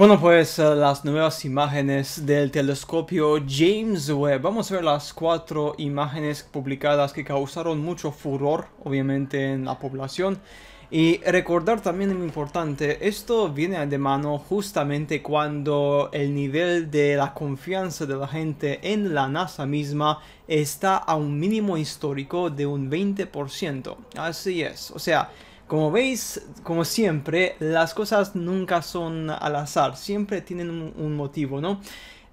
Bueno, pues eh, las nuevas imágenes del telescopio James Webb. Vamos a ver las cuatro imágenes publicadas que causaron mucho furor, obviamente, en la población. Y recordar también lo importante, esto viene de mano justamente cuando el nivel de la confianza de la gente en la NASA misma está a un mínimo histórico de un 20%. Así es, o sea, como veis, como siempre, las cosas nunca son al azar, siempre tienen un, motivo, ¿no?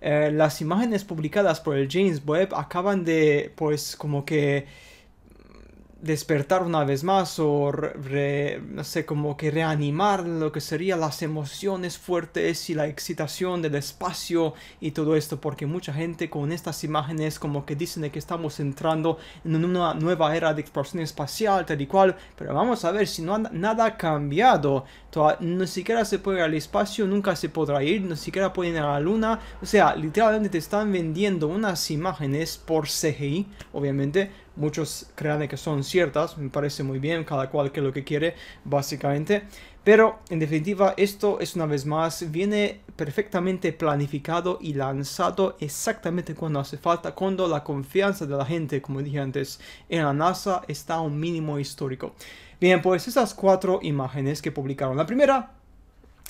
Eh, las imágenes publicadas por el James Webb acaban de, pues, como que despertar una vez más o no sé como que reanimar lo que sería las emociones fuertes y la excitación del espacio y todo esto porque mucha gente con estas imágenes como que dicen de que estamos entrando en una nueva era de exploración espacial tal y cual pero vamos a ver si no nada ha cambiado ni no siquiera se puede ir al espacio nunca se podrá ir ni siquiera pueden ir a la luna o sea literalmente te están vendiendo unas imágenes por CGI obviamente muchos crean que son ciertas, me parece muy bien, cada cual que lo que quiere, básicamente. Pero en definitiva, esto es una vez más, viene perfectamente planificado y lanzado exactamente cuando hace falta, cuando la confianza de la gente, como dije antes, en la NASA está a un mínimo histórico. Bien, pues esas cuatro imágenes que publicaron. La primera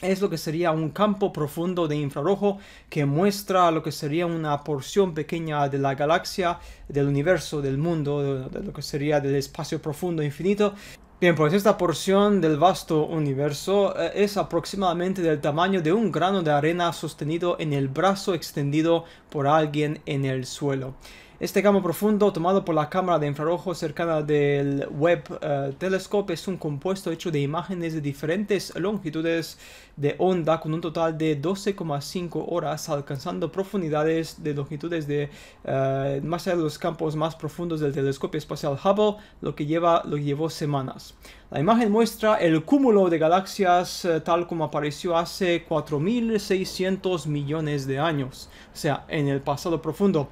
es lo que sería un campo profundo de infrarrojo que muestra lo que sería una porción pequeña de la galaxia, del universo, del mundo, de lo que sería del espacio profundo infinito. Bien, pues esta porción del vasto universo eh, es aproximadamente del tamaño de un grano de arena sostenido en el brazo extendido por alguien en el suelo. Este campo profundo tomado por la cámara de infrarrojo cercana del Webb eh, Telescope es un compuesto hecho de imágenes de diferentes longitudes de onda con un total de 12,5 horas alcanzando profundidades de longitudes de eh, más allá de los campos más profundos del telescopio espacial Hubble, lo que lleva, lo llevó semanas. La imagen muestra el cúmulo de galaxias eh, tal como apareció hace 4.600 millones de años, o sea, en el pasado profundo.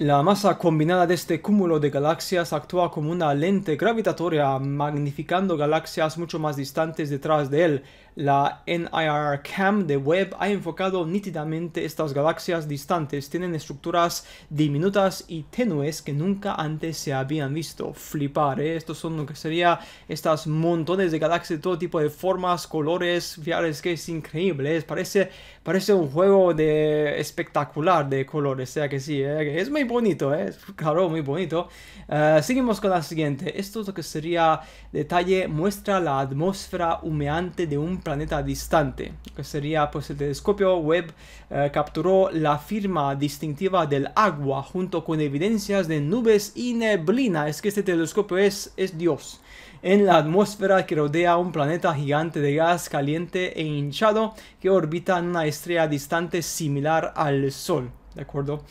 La masa combinada de este cúmulo de galaxias actúa como una lente gravitatoria, magnificando galaxias mucho más distantes detrás de él. La NIRCAM de Webb ha enfocado nítidamente estas galaxias distantes. Tienen estructuras diminutas y tenues que nunca antes se habían visto. Flipar, ¿eh? Estos son lo que sería estas montones de galaxias de todo tipo de formas, colores, fiables, que es increíble. ¿eh? Parece, parece un juego de espectacular de colores, sea que sí, ¿eh? es muy bonito, ¿eh? es Claro, muy bonito. Eh, seguimos con la siguiente. Esto es lo que sería detalle muestra la atmósfera humeante de un planeta distante. que sería, pues, el telescopio web eh, capturó la firma distintiva del agua junto con evidencias de nubes y neblina. Es que este telescopio es, es Dios en la atmósfera que rodea un planeta gigante de gas caliente e hinchado que orbita una estrella distante similar al Sol. ¿De acuerdo?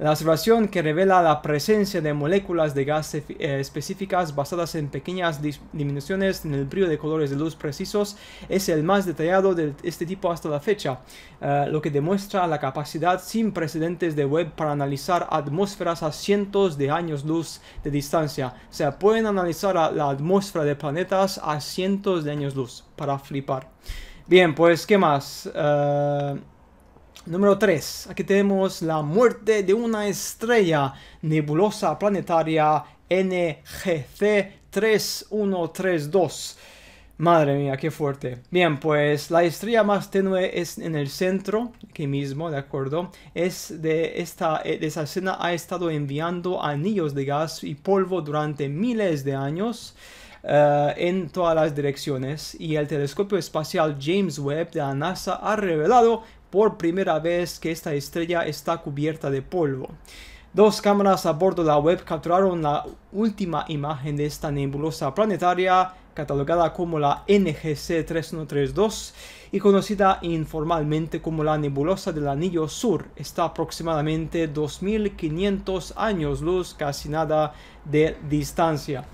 La observación que revela la presencia de moléculas de gas eh, específicas basadas en pequeñas disminuciones en el brillo de colores de luz precisos es el más detallado de este tipo hasta la fecha, eh, lo que demuestra la capacidad sin precedentes de Webb para analizar atmósferas a cientos de años luz de distancia. O sea, pueden analizar la atmósfera de planetas a cientos de años luz. Para flipar. Bien, pues, ¿qué más? Eh... Número 3. Aquí tenemos la muerte de una estrella nebulosa planetaria NGC 3132. Madre mía, qué fuerte. Bien, pues la estrella más tenue es en el centro, aquí mismo, ¿de acuerdo? Es de esta, eh, de escena ha estado enviando anillos de gas y polvo durante miles de años. Eh, en todas las direcciones y el telescopio espacial James Webb de la NASA ha revelado por primera vez que esta estrella está cubierta de polvo. Dos cámaras a bordo de la web capturaron la última imagen de esta nebulosa planetaria, catalogada como la NGC 3132 y conocida informalmente como la nebulosa del Anillo Sur. Está aproximadamente 2500 años luz, casi nada de distancia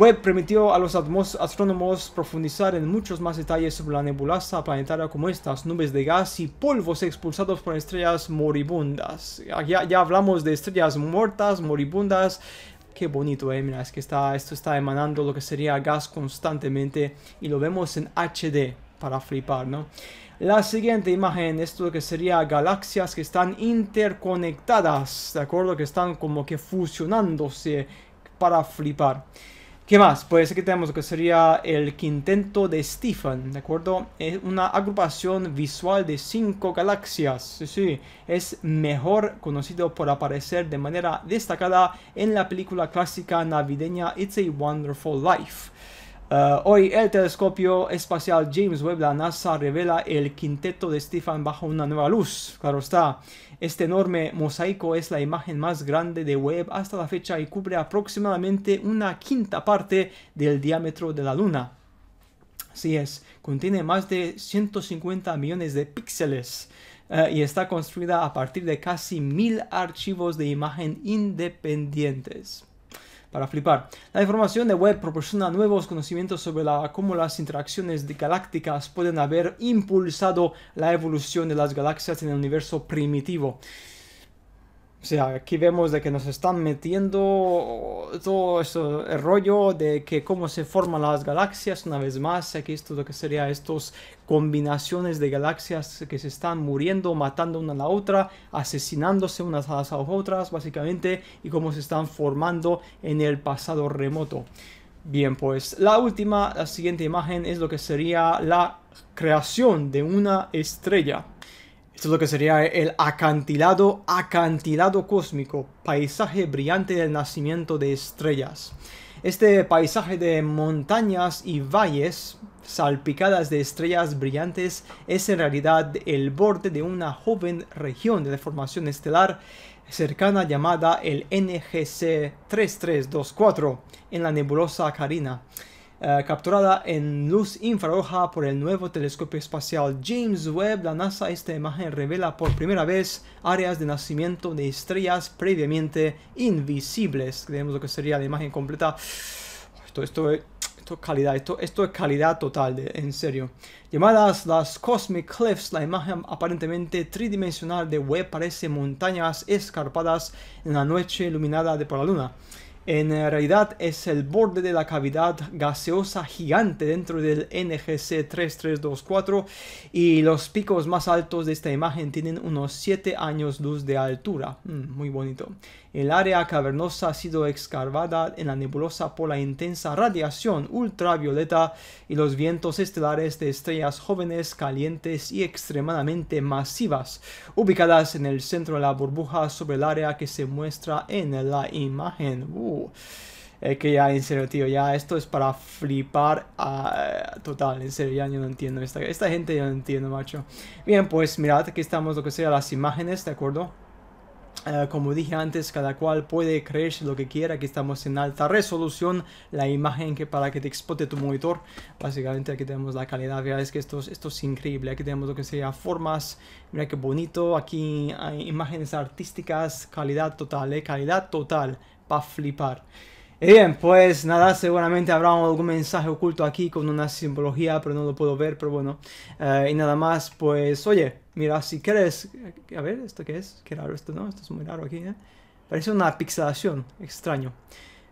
web permitió a los astrónomos profundizar en muchos más detalles sobre la nebulosa planetaria como estas nubes de gas y polvos expulsados por estrellas moribundas. Ya, ya hablamos de estrellas muertas, moribundas. Qué bonito, eh, mira, es que está, esto está emanando lo que sería gas constantemente y lo vemos en HD para flipar, ¿no? La siguiente imagen es lo que sería galaxias que están interconectadas, ¿de acuerdo? Que están como que fusionándose para flipar. ¿Qué más? Pues aquí tenemos lo que sería el quinteto de Stephen, ¿de acuerdo? Es una agrupación visual de cinco galaxias, sí, sí, es mejor conocido por aparecer de manera destacada en la película clásica navideña It's a Wonderful Life. Ah, hoy el telescopio espacial James Webb, de la NASA, revela el quinteto de Stefan bajo una nueva luz. Claro está, este enorme mosaico es la imagen más grande de Webb hasta la fecha y cubre aproximadamente una quinta parte del diámetro de la Luna. Así es, contiene más de 150 millones de píxeles eh, y está construida a partir de casi mil archivos de imagen independientes para flipar. La información de web proporciona nuevos conocimientos sobre cómo las interacciones de galácticas pueden haber impulsado la evolución de las galaxias en el universo primitivo. O sea, aquí vemos de que nos están metiendo todo eso, el rollo de que cómo se forman las galaxias, una vez más, aquí esto lo que sería estos combinaciones de galaxias que se están muriendo, matando una a la otra, asesinándose unas a las otras, básicamente, y cómo se están formando en el pasado remoto. Bien, pues la última, la siguiente imagen es lo que sería la creación de una estrella. Esto es lo que sería el acantilado, acantilado cósmico, paisaje brillante del nacimiento de estrellas. Este paisaje de montañas y valles salpicadas de estrellas brillantes es en realidad el borde de una joven región de deformación estelar cercana llamada el NGC 3324 en la nebulosa Carina. Eh, capturada en luz infrarroja por el nuevo telescopio espacial James Webb, la NASA esta imagen revela por primera vez áreas de nacimiento de estrellas previamente invisibles. Creemos lo que sería la imagen completa. Esto, esto, eh, esto es calidad, esto, esto es calidad total, en serio. Llamadas las Cosmic Cliffs, la imagen aparentemente tridimensional de Webb parece montañas escarpadas en la noche iluminada de por la luna en realidad es el borde de la cavidad gaseosa gigante dentro del NGC 3324 y los picos más altos de esta imagen tienen unos 7 años luz de altura. Mm, muy bonito. El área cavernosa ha sido excavada en la nebulosa por la intensa radiación ultravioleta y los vientos estelares de estrellas jóvenes, calientes y extremadamente masivas, ubicadas en el centro de la burbuja sobre el área que se muestra en la imagen. Uh. Es eh, que ya, en serio, tío, ya esto es para flipar a... Ah, total, en serio, ya yo no entiendo. Esta, esta gente ya no entiendo, macho. Bien, pues mirad, aquí estamos lo que sea las imágenes, ¿de acuerdo? Eh, como dije antes, cada cual puede creer lo que quiera. Aquí estamos en alta resolución, la imagen que para que te explote tu monitor. Básicamente aquí tenemos la calidad, Mira, es que esto, esto es increíble. Aquí tenemos lo que sería formas, mira qué bonito. Aquí hay imágenes artísticas, calidad total, ¿eh? calidad total, para flipar. Bien, pues nada, seguramente habrá algún mensaje oculto aquí con una simbología, pero no lo puedo ver, pero bueno. Eh, y nada más, pues oye, Mira, si quieres, eh, a ver, ¿esto qué es? Qué raro esto, ¿no? Esto es muy raro aquí, ¿eh? Parece una pixelación, extraño.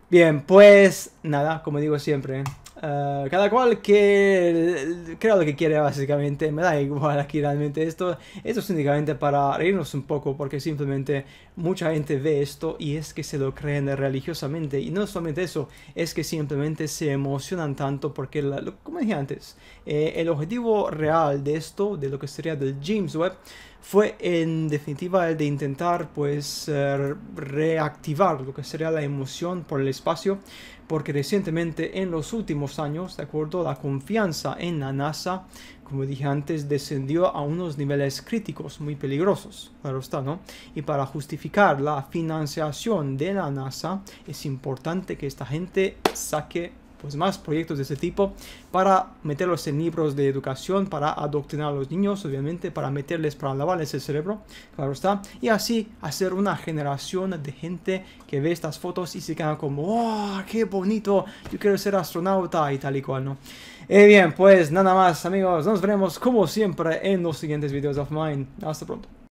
Bien, pues nada, como digo siempre, eh, cada cual que Creo lo que quiere básicamente, me da igual aquí realmente esto, esto es únicamente para reírnos un poco porque simplemente mucha gente ve esto y es que se lo creen religiosamente. Y no solamente eso, es que simplemente se emocionan tanto porque, como dije antes, eh, el objetivo real de esto, de lo que sería del James Webb, fue en definitiva el de intentar pues eh, reactivar lo que sería la emoción por el espacio porque recientemente en los últimos años, de acuerdo, la confianza en la NASA, como dije antes, descendió a unos niveles críticos muy peligrosos, claro está, ¿no? Y para justificar la financiación de la NASA, es importante que esta gente saque pues más proyectos de ese tipo para meterlos en libros de educación, para adoctrinar a los niños, obviamente, para meterles, para lavarles el cerebro, claro está, y así hacer una generación de gente que ve estas fotos y se queda como, ¡oh, qué bonito! Yo quiero ser astronauta y tal y cual, ¿no? Y eh, bien, pues nada más, amigos, nos veremos como siempre en los siguientes videos of mine. Hasta pronto.